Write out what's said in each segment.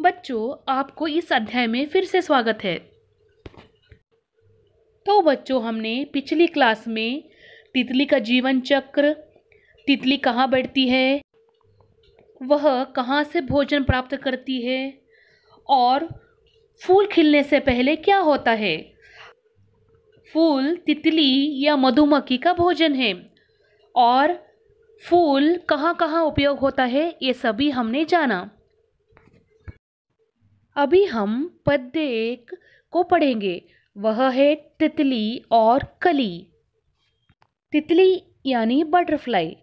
बच्चों आपको इस अध्याय में फिर से स्वागत है तो बच्चों हमने पिछली क्लास में तितली का जीवन चक्र तितली कहाँ बैठती है वह कहाँ से भोजन प्राप्त करती है और फूल खिलने से पहले क्या होता है फूल तितली या मधुमक्खी का भोजन है और फूल कहाँ कहाँ उपयोग होता है ये सभी हमने जाना अभी हम पद्य एक को पढ़ेंगे वह है तितली और कली तितली यानी बटरफ्लाई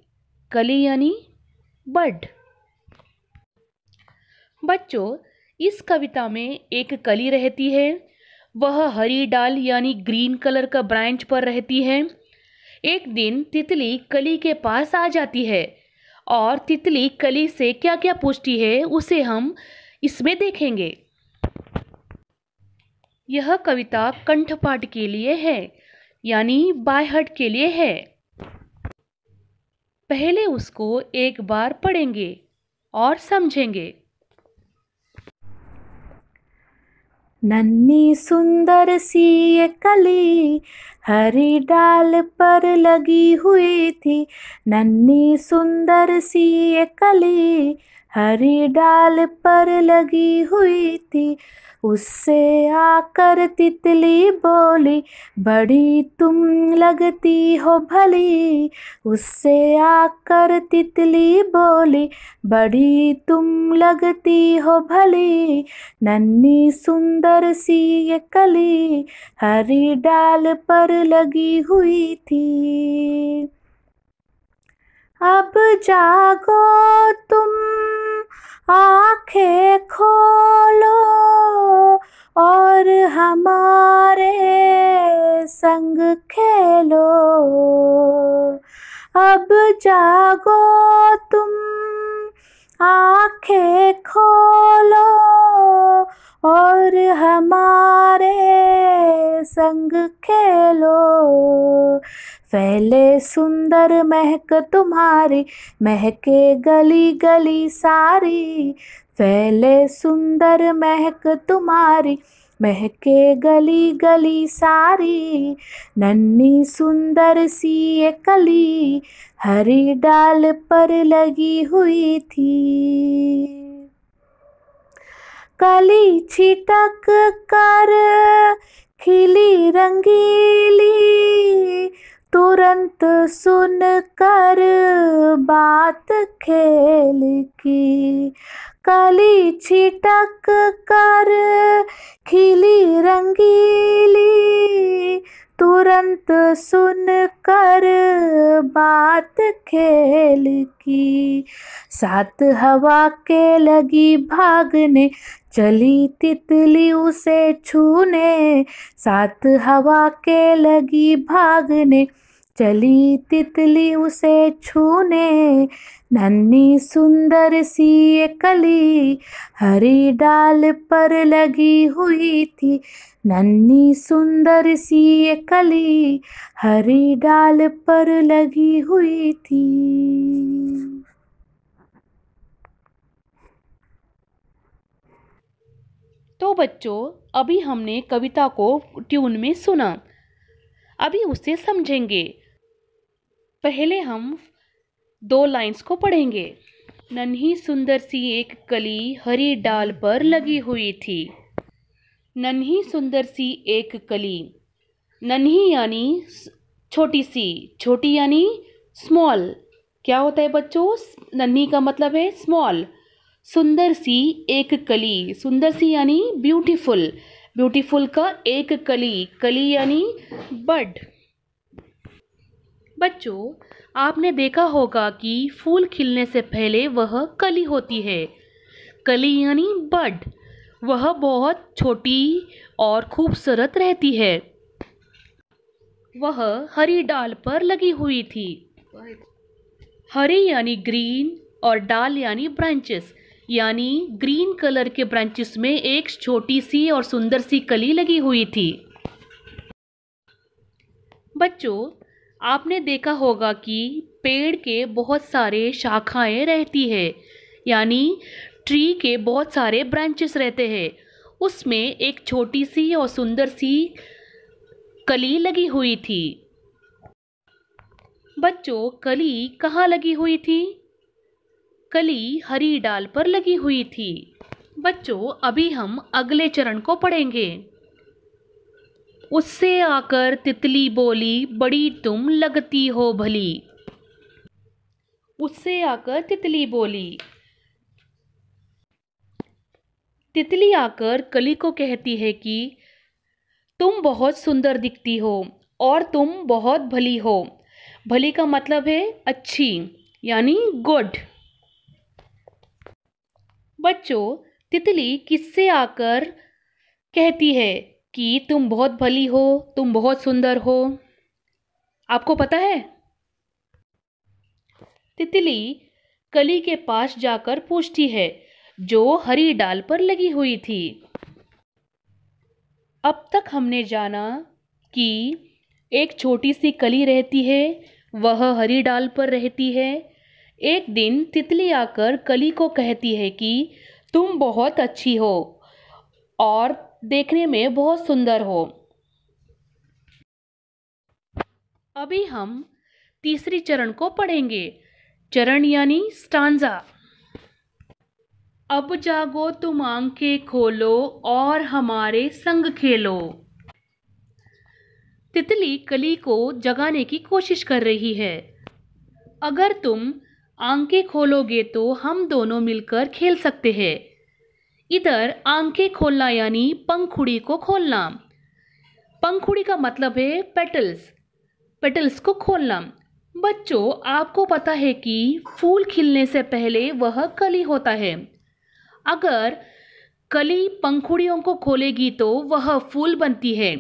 कली यानी बड बच्चों इस कविता में एक कली रहती है वह हरी डाल यानी ग्रीन कलर का ब्रांच पर रहती है एक दिन तितली कली के पास आ जाती है और तितली कली से क्या क्या पूछती है उसे हम इसमें देखेंगे यह कविता कंठपाठ के लिए है यानी बाय हट के लिए है पहले उसको एक बार पढ़ेंगे और समझेंगे नन्नी सुंदर सी ये कली हरी डाल पर लगी हुई थी नन्नी सुंदर सी ये कली हरी डाल पर लगी हुई थी उससे आकर तितली बोली बड़ी तुम लगती हो भली उससे आकर तितली बोली बड़ी तुम लगती हो भली नन्नी सुंदर सी ये कली हरी डाल पर लगी हुई थी अब जागो तुम आंखें खोलो और हमारे संग खेलो अब जागो तुम आंखें खोलो और हमारे संग खेलो फैले सुंदर महक तुम्हारी महके गली गली सारी फैले सुंदर महक तुम्हारी महके गली गली सारी नन्नी सुंदर सी ये कली हरी डाल पर लगी हुई थी कली छिटक कर खिली रंगीली तुरंत सुन कर बात खेल की काली छिटक कर खिली रंगीली तुरंत सुन कर बात खेल की सात हवा के लगी भागने चली तितली उसे छूने सात हवा के लगी भागने चली तितली उसे छूने नन्ही सुंदर सी ये कली हरी डाल पर लगी हुई थी नन्ही सुंदर सी ये कली हरी डाल पर लगी हुई थी तो बच्चों अभी हमने कविता को ट्यून में सुना अभी उसे समझेंगे पहले हम दो लाइंस को पढ़ेंगे नन्ही सुंदर सी एक कली हरी डाल पर लगी हुई थी नन्ही सुंदर सी एक कली नन्ही यानी छोटी सी छोटी यानी स्मॉल क्या होता है बच्चों नन्ही का मतलब है स्मॉल सुंदर सी एक कली सुंदर सी यानी ब्यूटीफुल ब्यूटीफुल का एक कली कली यानी बड बच्चों आपने देखा होगा कि फूल खिलने से पहले वह कली होती है कली यानी बड वह बहुत छोटी और खूबसूरत रहती है वह हरी डाल पर लगी हुई थी हरी यानी ग्रीन और डाल यानी ब्रांचेस यानी ग्रीन कलर के ब्रांचेस में एक छोटी सी और सुंदर सी कली लगी हुई थी बच्चों आपने देखा होगा कि पेड़ के बहुत सारे शाखाएं रहती है यानी ट्री के बहुत सारे ब्रांचेस रहते हैं उसमें एक छोटी सी और सुंदर सी कली लगी हुई थी बच्चों कली कहाँ लगी हुई थी कली हरी डाल पर लगी हुई थी बच्चों अभी हम अगले चरण को पढ़ेंगे उससे आकर तितली बोली बड़ी तुम लगती हो भली उससे आकर तितली बोली तितली आकर कली को कहती है कि तुम बहुत सुंदर दिखती हो और तुम बहुत भली हो भली का मतलब है अच्छी यानी गुड बच्चों तितली किससे आकर कहती है कि तुम बहुत भली हो तुम बहुत सुंदर हो आपको पता है तितली कली के पास जाकर पूछती है जो हरी डाल पर लगी हुई थी अब तक हमने जाना कि एक छोटी सी कली रहती है वह हरी डाल पर रहती है एक दिन तितली आकर कली को कहती है कि तुम बहुत अच्छी हो और देखने में बहुत सुंदर हो अभी हम तीसरी चरण को पढ़ेंगे चरण यानी स्टांजा अब जागो तुम आंखें खोलो और हमारे संग खेलो तितली कली को जगाने की कोशिश कर रही है अगर तुम आंखें खोलोगे तो हम दोनों मिलकर खेल सकते हैं इधर आंखें खोलना यानी पंखुड़ी को खोलना पंखुड़ी का मतलब है पेटल्स पेटल्स को खोलना बच्चों आपको पता है कि फूल खिलने से पहले वह कली होता है अगर कली पंखुड़ियों को खोलेगी तो वह फूल बनती है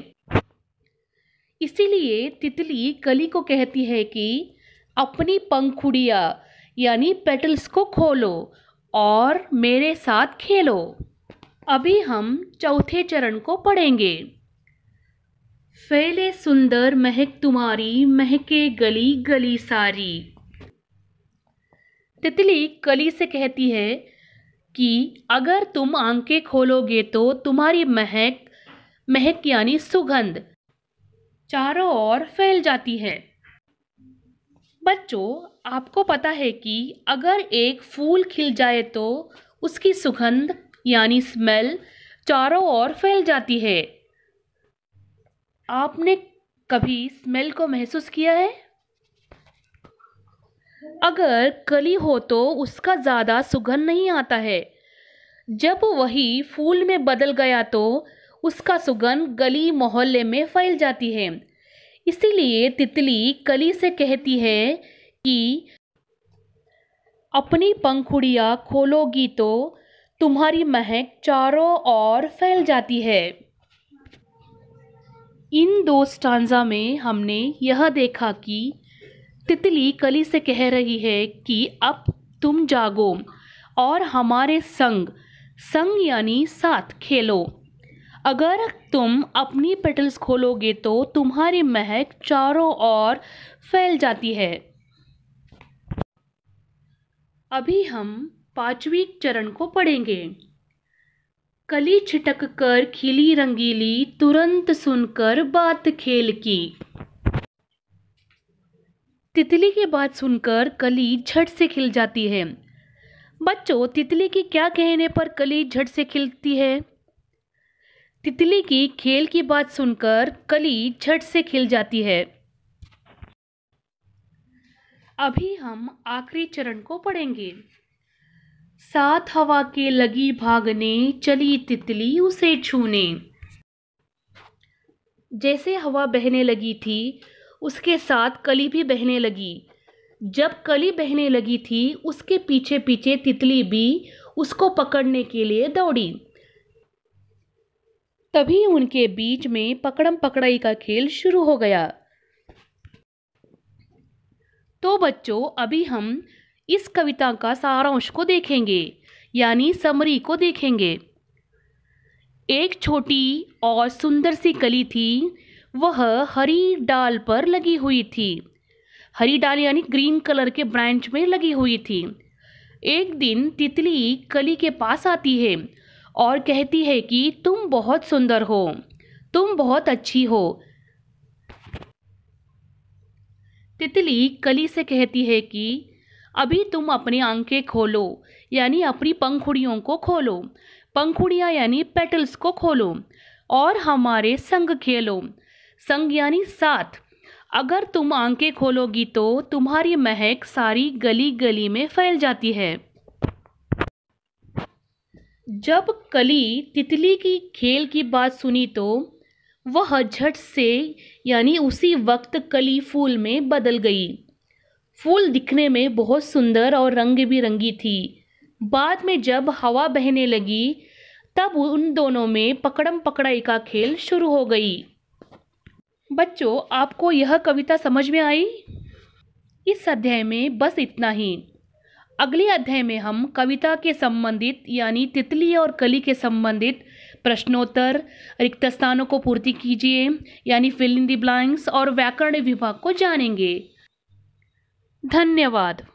इसीलिए तितली कली को कहती है कि अपनी पंखुड़िया यानी पेटल्स को खोलो और मेरे साथ खेलो अभी हम चौथे चरण को पढ़ेंगे फैले सुंदर महक तुम्हारी महके गली गली सारी तितली कली से कहती है कि अगर तुम आंखें खोलोगे तो तुम्हारी महक महक यानी सुगंध चारों ओर फैल जाती है बच्चों आपको पता है कि अगर एक फूल खिल जाए तो उसकी सुगंध यानी स्मेल चारों ओर फैल जाती है आपने कभी स्मेल को महसूस किया है अगर कली हो तो उसका ज़्यादा सुगंध नहीं आता है जब वही फूल में बदल गया तो उसका सुगंध गली मोहल्ले में फैल जाती है इसीलिए तितली कली से कहती है कि अपनी पंखुड़ियाँ खोलोगी तो तुम्हारी महक चारों ओर फैल जाती है इन दो स्टांजा में हमने यह देखा कि तितली कली से कह रही है कि अब तुम जागो और हमारे संग संग यानी साथ खेलो अगर तुम अपनी पेटल्स खोलोगे तो तुम्हारी महक चारों ओर फैल जाती है अभी हम पांचवी चरण को पढ़ेंगे कली छिटक कर खिली रंगीली तुरंत सुनकर बात खेल की तितली की बात सुनकर कली झट से खिल जाती है बच्चों तितली की क्या कहने पर कली झट से खिलती है तितली की खेल की बात सुनकर कली झट से खिल जाती है अभी हम आखिरी चरण को पढ़ेंगे साथ हवा के लगी भागने चली तितली उसे छूने जैसे हवा बहने लगी थी उसके साथ कली भी बहने लगी जब कली बहने लगी थी उसके पीछे पीछे तितली भी उसको पकड़ने के लिए दौड़ी तभी उनके बीच में पकड़म पकड़ाई का खेल शुरू हो गया तो बच्चों अभी हम इस कविता का सारांश को देखेंगे यानी समरी को देखेंगे एक छोटी और सुंदर सी कली थी वह हरी डाल पर लगी हुई थी हरी डाल यानी ग्रीन कलर के ब्रांच में लगी हुई थी एक दिन तितली कली के पास आती है और कहती है कि तुम बहुत सुंदर हो तुम बहुत अच्छी हो तितली कली से कहती है कि अभी तुम अपनी आंखें खोलो यानी अपनी पंखुड़ियों को खोलो पंखुड़ियाँ यानी पेटल्स को खोलो और हमारे संग खेलो संग यानी साथ अगर तुम आंखें खोलोगी तो तुम्हारी महक सारी गली गली में फैल जाती है जब कली तितली की खेल की बात सुनी तो वह झट से यानी उसी वक्त कली फूल में बदल गई फूल दिखने में बहुत सुंदर और रंग बिरंगी थी बाद में जब हवा बहने लगी तब उन दोनों में पकड़म पकड़ाई का खेल शुरू हो गई बच्चों आपको यह कविता समझ में आई इस अध्याय में बस इतना ही अगले अध्याय में हम कविता के संबंधित यानी तितली और कली के संबंधित प्रश्नोत्तर रिक्त स्थानों को पूर्ति कीजिए यानी फिल इन दी ब्लैंक्स और व्याकरण विभाग को जानेंगे धन्यवाद